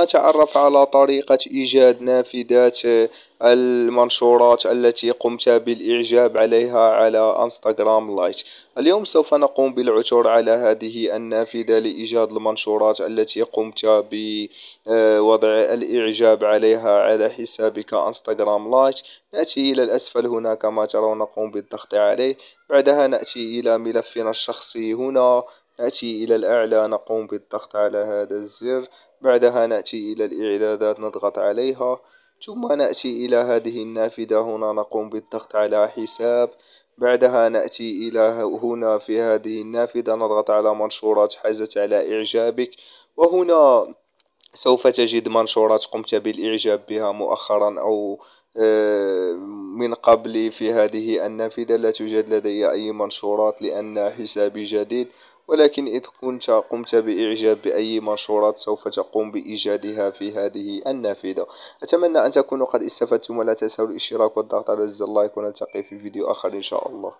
نتعرف على طريقة إيجاد نافذات المنشورات التي قمت بالإعجاب عليها على انستغرام لايت اليوم سوف نقوم بالعثور على هذه النافذة لإيجاد المنشورات التي قمت بوضع الإعجاب عليها على حسابك انستغرام لايت نأتي إلى الأسفل هنا كما ترون نقوم بالضغط عليه بعدها نأتي إلى ملفنا الشخصي هنا نأتي إلى الأعلى نقوم بالضغط على هذا الزر بعدها نأتي إلى الإعدادات نضغط عليها ثم نأتي إلى هذه النافذة هنا نقوم بالضغط على حساب بعدها نأتي إلى هنا في هذه النافذة نضغط على منشورات حازت على إعجابك وهنا سوف تجد منشورات قمت بالإعجاب بها مؤخرا أو آه، من قبل في هذه النافذة لا توجد لدي أي منشورات لأن حسابي جديد ولكن إذ كنت قمت بإعجاب بأي منشورات سوف تقوم بإيجادها في هذه النافذة أتمنى أن تكونوا قد استفدتم ولا تنسوا الاشتراك والضغط على زر اللايك ونلتقي في فيديو آخر إن شاء الله